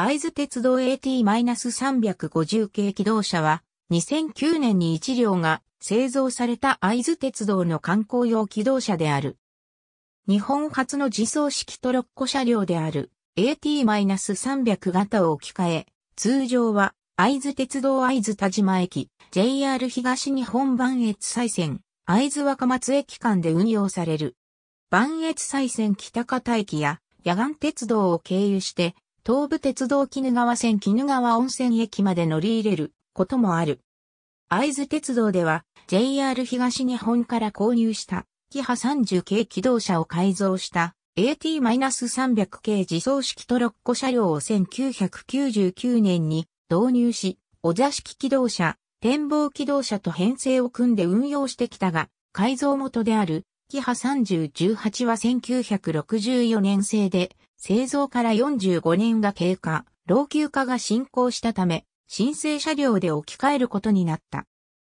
会津鉄道 AT-350 系機動車は、2009年に1両が製造された会津鉄道の観光用機動車である。日本初の自走式トロッコ車両である AT-300 型を置き換え、通常は会津鉄道会津田島駅、JR 東日本磐越西線、会津若松駅間で運用される。磐越西線北方駅や野岸鉄道を経由して東武鉄道鬼怒川線鬼怒川温泉駅まで乗り入れることもある。会津鉄道では JR 東日本から購入したキハ30系機動車を改造した AT-300 系自走式トロッコ車両を1999年に導入し、お座敷機動車、展望機動車と編成を組んで運用してきたが、改造元であるキハ3018は1964年製で、製造から45年が経過、老朽化が進行したため、新生車両で置き換えることになった。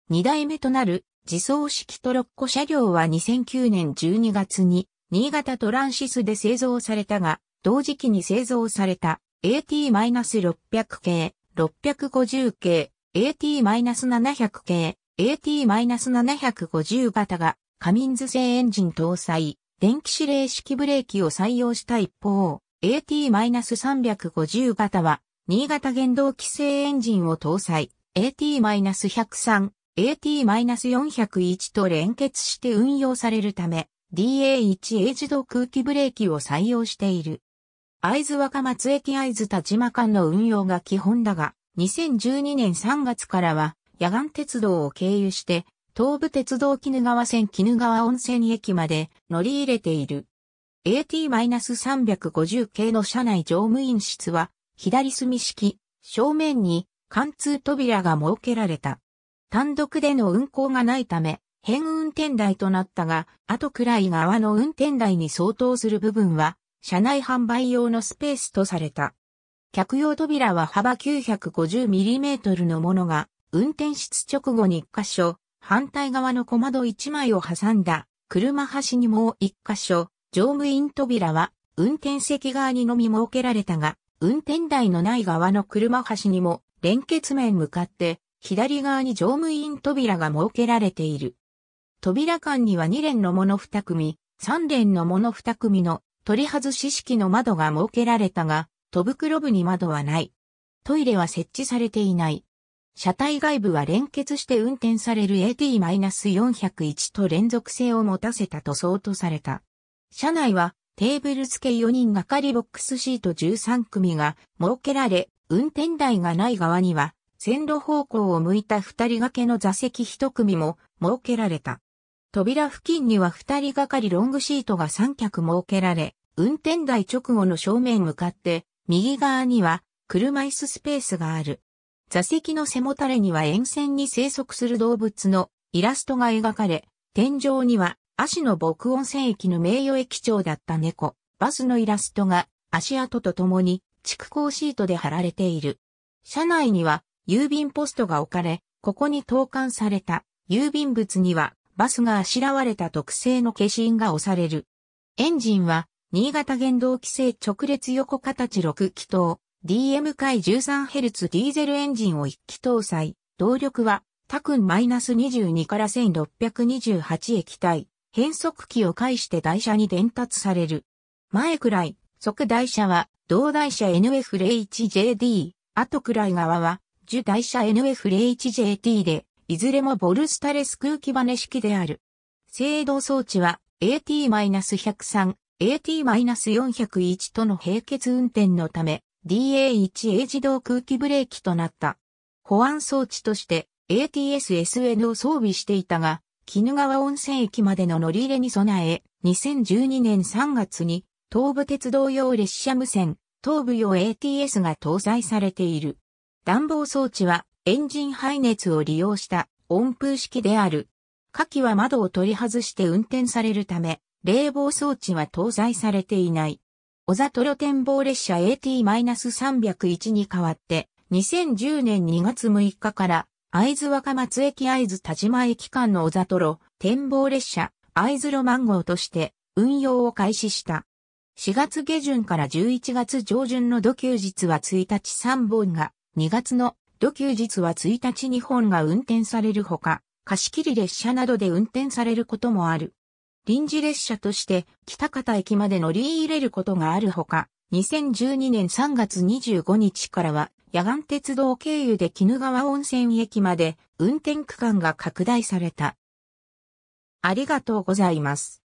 二代目となる自走式トロッコ車両は2009年12月に新潟トランシスで製造されたが、同時期に製造された AT-600 系、650系、AT-700 系、AT-750 型がカミンズ製エンジン搭載、電気指令式ブレーキを採用した一方、AT-350 型は、新潟原動機製エンジンを搭載、AT-103、AT-401 と連結して運用されるため、DA1A 自動空気ブレーキを採用している。会津若松駅会津田島間の運用が基本だが、2012年3月からは、野岸鉄道を経由して、東武鉄道絹川線絹川温泉駅まで乗り入れている。AT-350 系の車内乗務員室は、左隅式、正面に貫通扉が設けられた。単独での運行がないため、変運転台となったが、後くらい側の運転台に相当する部分は、車内販売用のスペースとされた。客用扉は幅 950mm のものが、運転室直後に1箇所、反対側の小窓1枚を挟んだ、車端にもう1箇所、乗務員扉は、運転席側にのみ設けられたが、運転台のない側の車端にも、連結面向かって、左側に乗務員扉が設けられている。扉間には2連のもの2組、3連のもの2組の取り外し式の窓が設けられたが、戸袋部に窓はない。トイレは設置されていない。車体外部は連結して運転される AT-401 と連続性を持たせた塗装とされた。車内はテーブル付け4人がかりボックスシート13組が設けられ、運転台がない側には線路方向を向いた二人掛けの座席一組も設けられた。扉付近には二人掛かりロングシートが三脚設けられ、運転台直後の正面向かって、右側には車椅子スペースがある。座席の背もたれには沿線に生息する動物のイラストが描かれ、天井には足の牧温泉駅の名誉駅長だった猫、バスのイラストが足跡とともに蓄光シートで貼られている。車内には郵便ポストが置かれ、ここに投函された郵便物にはバスがあしらわれた特製の化身が押される。エンジンは新潟原動規制直列横形6気筒、DM 回 13Hz ディーゼルエンジンを一機搭載。動力は、タクン -22 から1628液体。変速機を介して台車に伝達される。前くらい、即台車は、同台車 NF01JD。後くらい側は、受台車 NF01JT で、いずれもボルスタレス空気バネ式である。制動装置は、AT-103、AT-401 との並結運転のため、DA1A 自動空気ブレーキとなった。保安装置として ATS-SN を装備していたが、鬼怒川温泉駅までの乗り入れに備え、2012年3月に東武鉄道用列車無線、東武用 ATS が搭載されている。暖房装置はエンジン排熱を利用した温風式である。下記は窓を取り外して運転されるため、冷房装置は搭載されていない。小里露展望列車 AT-301 に代わって、2010年2月6日から、会津若松駅会津田島駅間の小里路展望列車、会津路マン号として運用を開始した。4月下旬から11月上旬の土休日は1日3本が、2月の土休日は1日2本が運転されるほか、貸し切り列車などで運転されることもある。臨時列車として北方駅まで乗り入れることがあるほか、2012年3月25日からは、野岸鉄道経由で鬼怒川温泉駅まで運転区間が拡大された。ありがとうございます。